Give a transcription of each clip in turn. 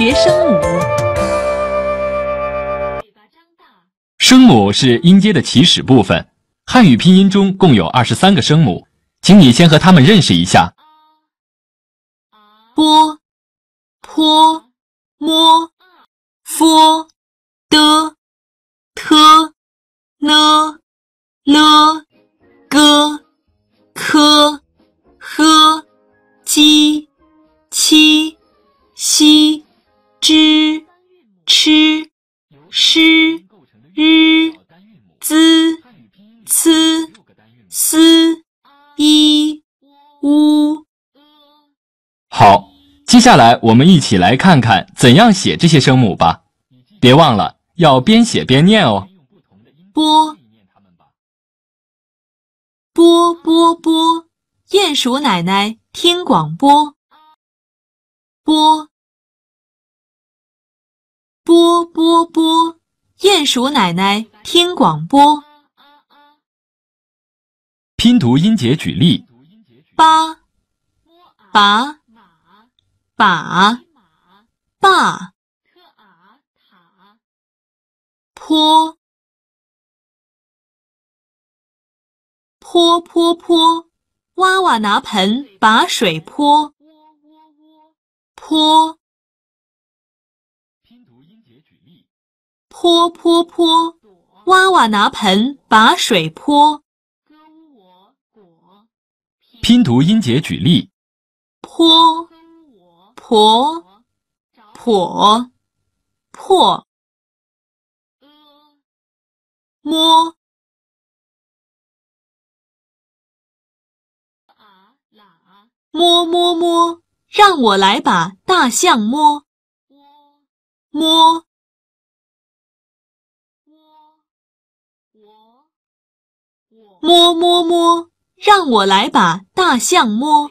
学生母，声母是音阶的起始部分。汉语拼音中共有二十三个声母，请你先和他们认识一下波、p、摸、佛、d、特、n、了、g、科。接下来我们一起来看看怎样写这些声母吧别忘了要边写边念哦波波波波鼹鼠奶奶听广播播波波波鼹鼠奶奶听广播啊拼读音节举例八八把把 t a 塔，坡，坡坡坡，娃娃拿盆把水泼，坡，拼读音节举例，坡坡坡，娃娃拿盆把水泼，g u o 果，拼读音节举例，坡。婆婆破摸摸摸，，让我来把大象摸摸摸摸摸，让我来把大象摸。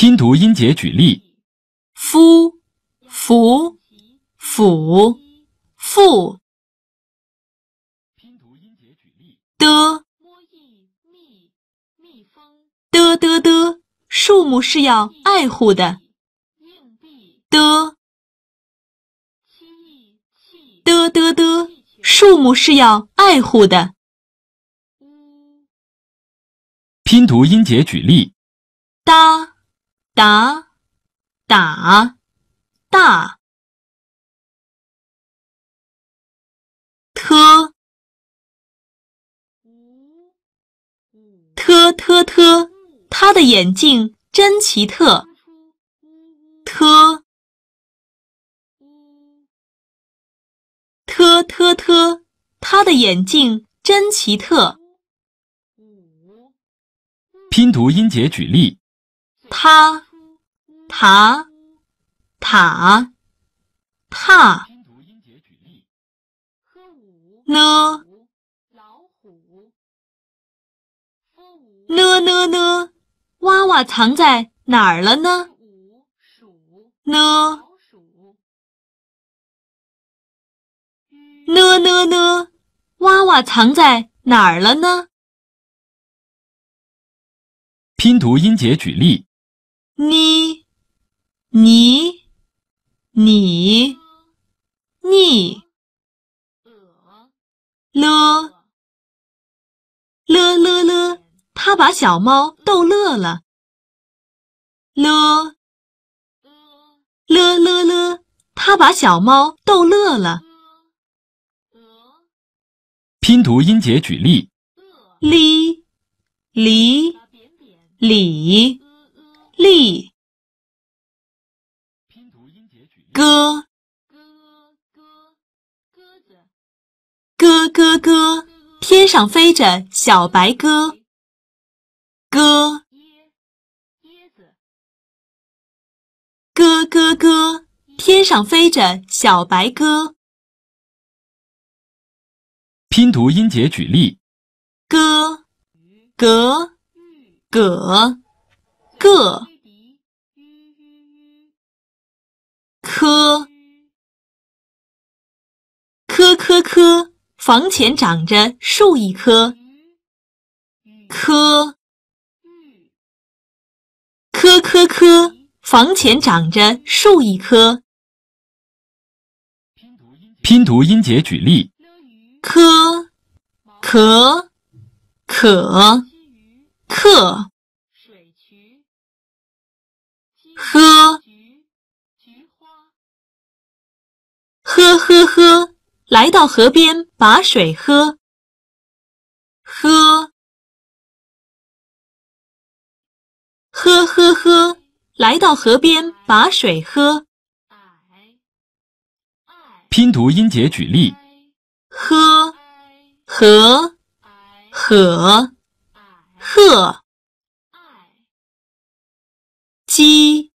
拼读音节举例夫浮辅父拼读音节举例 di me 蜜蜂 ddd 树木是要爱护的硬币的新一 di di 树木是要爱护的 w 拼读音节举例 d 打打大 t t t t，他的眼镜真奇特。t t t t，他的眼镜真奇特。拼读音节举例，他。塔塔踏呢老虎呢，n n，娃娃藏在哪儿了呢呢呢呢呢，娃娃藏在哪儿了呢？拼读音节举例你。你你你了了了了，他把小猫逗乐了。了了了了，他把小猫逗乐了。拼读音节举例 l i lǐ l l 鸽鸽鸽鸽子，鸽鸽鸽，天上飞着小白鸽。鸽椰子，鸽鸽鸽，天上飞着小白鸽。拼读音节举例：鸽鸽鸽鸽。科，科科科，房前长着树一棵。棵，棵，棵，棵，房前长着树一棵。拼读音节举例：科、可，可，客，喝。喝喝喝，来到河边把水喝。喝喝喝，来到河边把水喝。拼读音节举例：喝、和、和、喝、鸡、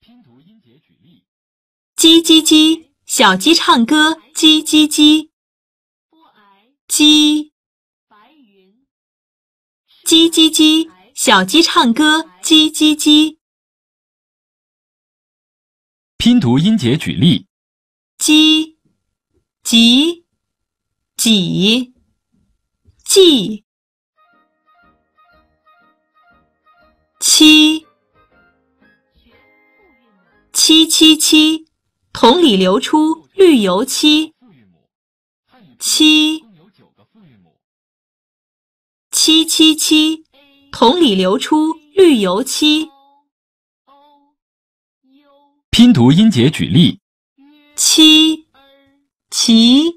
拼读音节举例、鸡鸡鸡。小鸡唱歌，叽叽叽，叽，白云。叽叽。小鸡唱歌，叽叽叽。拼读音节举例：叽，吉，几，季，七，七七七。同里流出绿油漆，七七七七七七，里流出绿油漆。拼读音节举例：七、齐、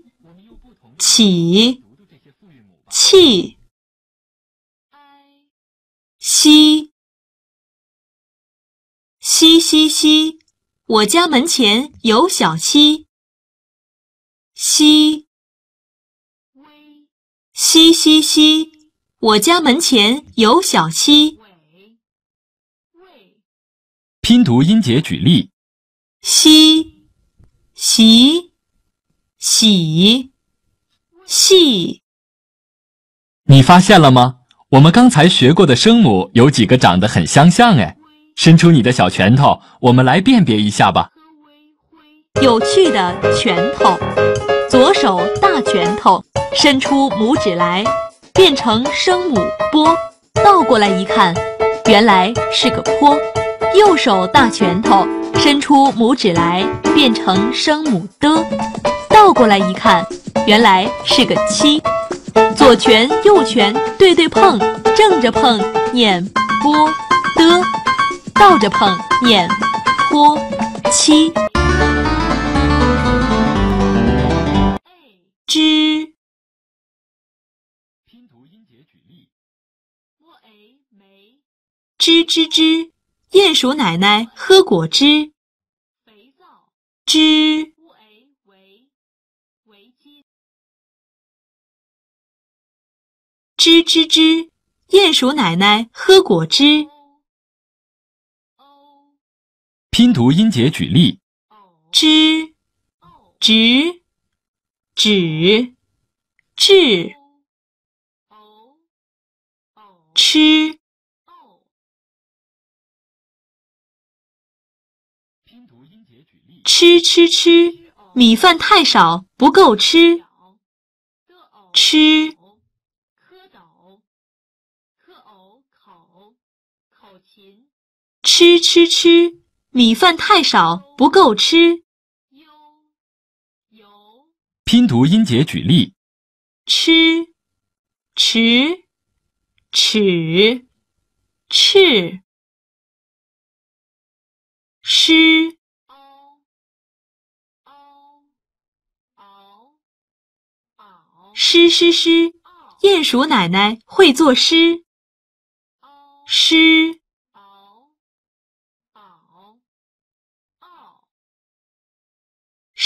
起、气、吸、吸嘻嘻嘻。我家门前有小溪，溪，溪溪溪。我家门前有小溪，拼读音节举例：溪、溪、溪、溪。你发现了吗？我们刚才学过的声母有几个长得很相像哎。伸出你的小拳头，我们来辨别一下吧。有趣的拳头，左手大拳头伸出拇指来，变成声母 b，倒过来一看，原来是个坡。右手大拳头伸出拇指来，变成声母 d，倒过来一看，原来是个七。左拳右拳对对碰，正着碰念 b，d。倒着碰，念，波，七，汁，拼读音节举例，m ei 梅，汁汁汁，鼹鼠奶奶喝果汁，汁，w ei 围。维金，汁汁汁，鼹鼠奶奶喝果汁。拼读音节举例，哦，吱，哦，直，指，治，哦，哦，吃，哦。拼读吃，吃，吃，米饭太少，不够吃。吃，蝌蚪，口，口琴，吃，吃，吃。米饭太少，不够吃。由由，拼读音节举例：吃、迟、尺、赤、诗、嗷、嗷、嗷、s 诗诗诗，鼹鼠奶奶会作诗。诗。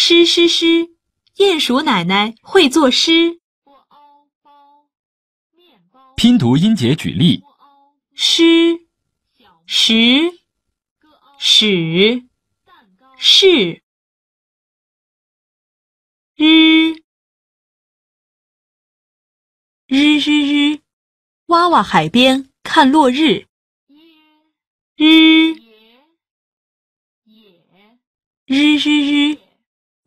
诗诗诗，鼹鼠奶奶会作诗。拼读音节举例：诗、十、始、是、日、日日日。娃娃海边看落日。日日日日。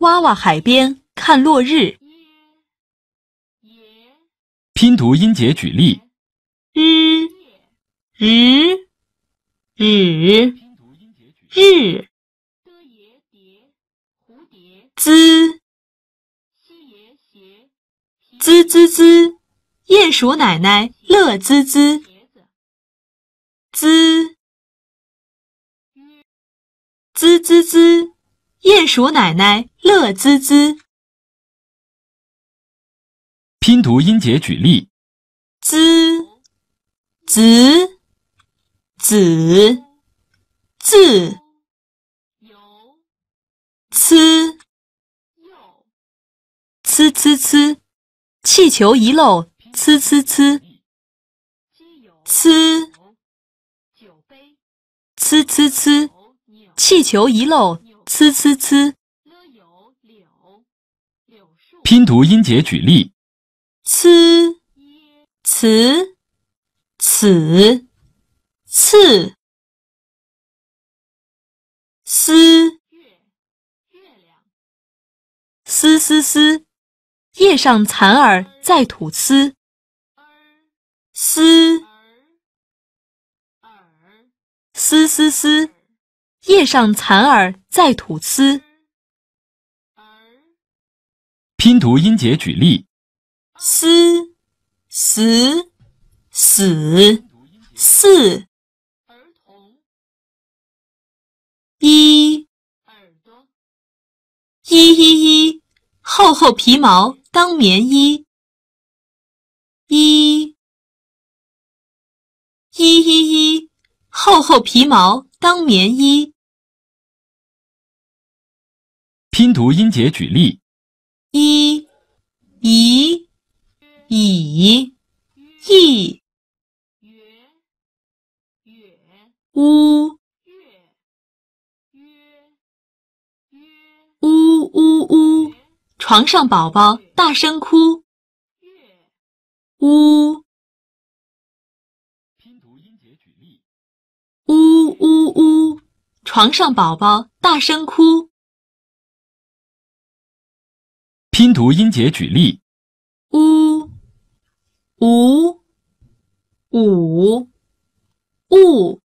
哇哇！海边看落日。拼读音节举例：日、日、日、日。的，i y 蝴蝶。z i y 鞋，滋滋滋。鼹鼠奶奶乐滋滋。滋滋滋滋。鼹鼠奶奶乐滋滋。拼读音节举例：z z 子、字、z c c c c，气球一漏，c c c 杯，c c，气球一漏。呲呲呲！l 有柳柳树。拼读音节举例：呲、呲、呲、呲、呲。月月亮。嘶嘶嘶，叶上残儿在吐丝。儿儿儿儿。嘶嘶嘶，叶上残儿。在吐丝。拼读音节举例：s s、死、四、一、耳朵、一一一，厚厚皮毛当棉衣。一、一一一，厚厚皮毛当棉衣。拼读音节举例：一、一、以、一、月、月、呜、月、月、月、呜呜呜！床上宝宝大声哭。呜。拼读音节举例：呜呜呜！床上宝宝大声哭。拼读音节举例：u，w，u，w。